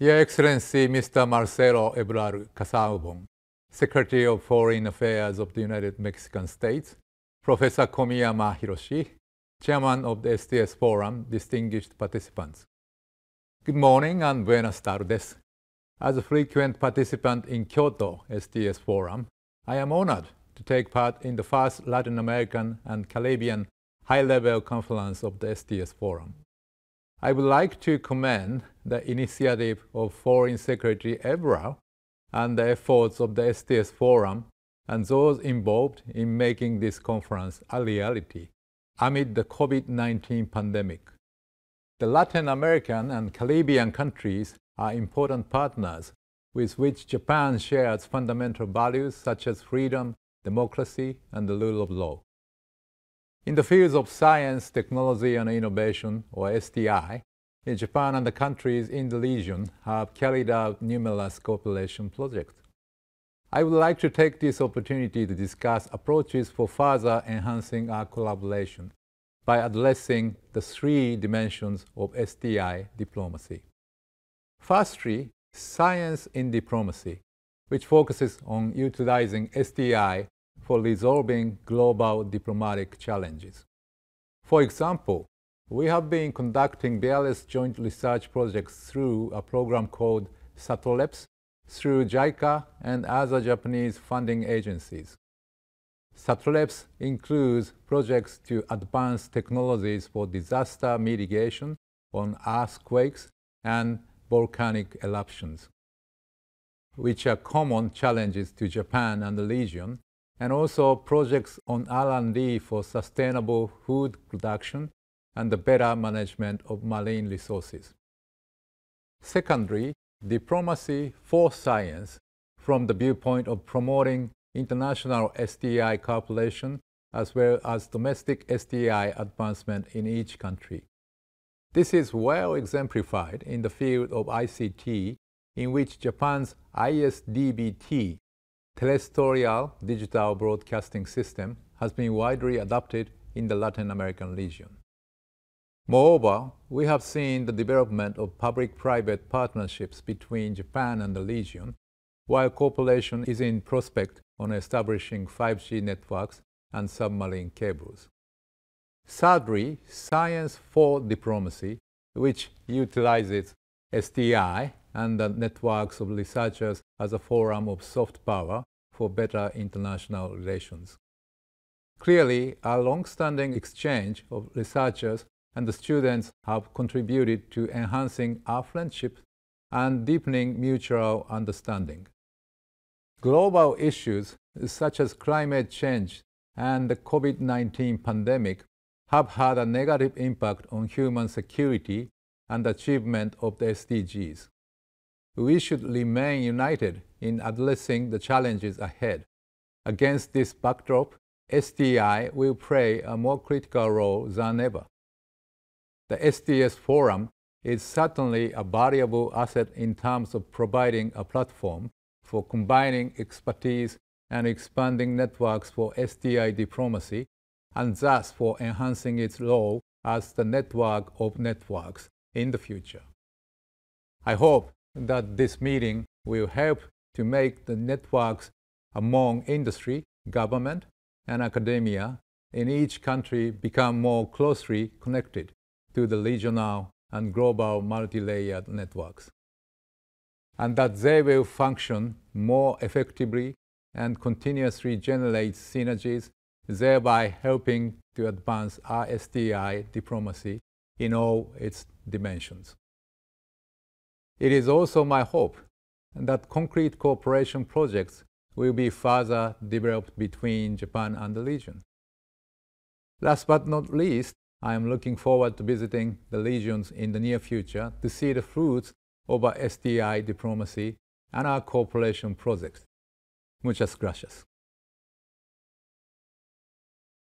Your Excellency Mr. Marcelo Ebrard Casaubon, Secretary of Foreign Affairs of the United Mexican States, Professor Komiyama Hiroshi, Chairman of the STS Forum, distinguished participants. Good morning and buenas tardes. As a frequent participant in Kyoto STS Forum, I am honored to take part in the first Latin American and Caribbean high-level conference of the STS Forum. I would like to commend the initiative of Foreign Secretary Ebra and the efforts of the STS Forum and those involved in making this conference a reality amid the COVID-19 pandemic. The Latin American and Caribbean countries are important partners with which Japan shares fundamental values such as freedom, democracy, and the rule of law. In the fields of science, technology, and innovation, or STI, Japan and the countries in the region have carried out numerous cooperation projects. I would like to take this opportunity to discuss approaches for further enhancing our collaboration by addressing the three dimensions of SDI diplomacy. Firstly, science in diplomacy, which focuses on utilizing SDI for resolving global diplomatic challenges. For example, we have been conducting BLS joint research projects through a program called SATOLEPS through JICA and other Japanese funding agencies. SATOLEPS includes projects to advance technologies for disaster mitigation on earthquakes and volcanic eruptions, which are common challenges to Japan and the region, and also projects on R&D for sustainable food production and the better management of marine resources. Secondly, diplomacy for science from the viewpoint of promoting international SDI cooperation as well as domestic SDI advancement in each country. This is well exemplified in the field of ICT, in which Japan's ISDBT, Terrestrial Digital Broadcasting System, has been widely adopted in the Latin American region. Moreover, we have seen the development of public-private partnerships between Japan and the region, while cooperation is in prospect on establishing 5G networks and submarine cables. Sadly, Science for Diplomacy, which utilizes STI and the networks of researchers as a forum of soft power for better international relations. Clearly, a long-standing exchange of researchers and the students have contributed to enhancing our friendship and deepening mutual understanding. Global issues such as climate change and the COVID-19 pandemic have had a negative impact on human security and achievement of the SDGs. We should remain united in addressing the challenges ahead. Against this backdrop, SDI will play a more critical role than ever. The SDS Forum is certainly a valuable asset in terms of providing a platform for combining expertise and expanding networks for SDI diplomacy, and thus for enhancing its role as the network of networks in the future. I hope that this meeting will help to make the networks among industry, government, and academia in each country become more closely connected to the regional and global multi-layered networks, and that they will function more effectively and continuously generate synergies, thereby helping to advance RSTI diplomacy in all its dimensions. It is also my hope that concrete cooperation projects will be further developed between Japan and the region. Last but not least, I am looking forward to visiting the legions in the near future to see the fruits of our SDI diplomacy and our cooperation projects. Muchas gracias.